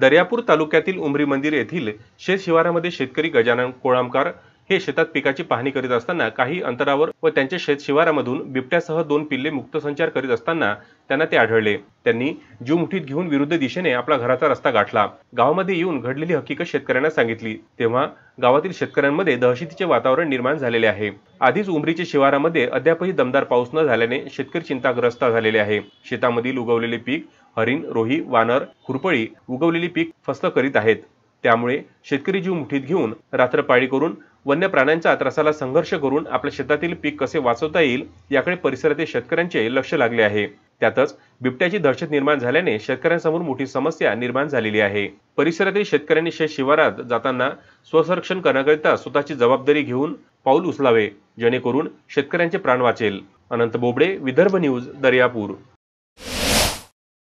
दर्यापूर तालुक्यातील उमरी मंदिर येथील शेत शिवारामध्ये शेतकरी गजानन कोळामकार हे शेतात पिकाची पाहणी करीत असताना काही अंतरावर व त्यांच्या शेत शिवारामधून बिबट्यासह दोन पिल्ले मुक्त संचार करीत असताना त्यांना ते आढळले त्यांनी जीव मुठीत घेऊन विरुद्ध दिशेने आपला घराचा रस्ता गाठला गावामध्ये येऊन घडलेली हकीकत शेतकऱ्यांना सांगितली तेव्हा गावातील शेतकऱ्यांमध्ये दहशतीचे वातावरण निर्माण झालेले आहे आधीच उमरीच्या शिवारामध्ये अद्यापही दमदार पाऊस न झाल्याने शेतकरी चिंताग्रस्त झालेले आहे शेतामधील उगवलेले पीक हरिण रोही वानर खुरपळी उगवलेली पीक फस्त करीत आहेत त्यामुळे शेतकरी जीव मुठीत घेऊन रात्र पाळी करून वन्य प्राण्यांच्या त्रासाला संघर्ष करून आपल्या शेतातील पीक कसे वाचवता येईल याकडे परिसरातील शेतकऱ्यांचे लक्ष लागले आहे त्यातच बिबट्याची दहशत निर्माण झाल्याने शेतकऱ्यांसमोर मोठी समस्या निर्माण झालेली आहे परिसरातील शेतकऱ्यांनी शेत शिवारात जाताना स्वसंरक्षण करण्याकरिता स्वतःची जबाबदारी घेऊन पाऊल उचलावे जेणेकरून शेतकऱ्यांचे प्राण वाचेल अनंत बोबडे विदर्भ न्यूज दर्यापूर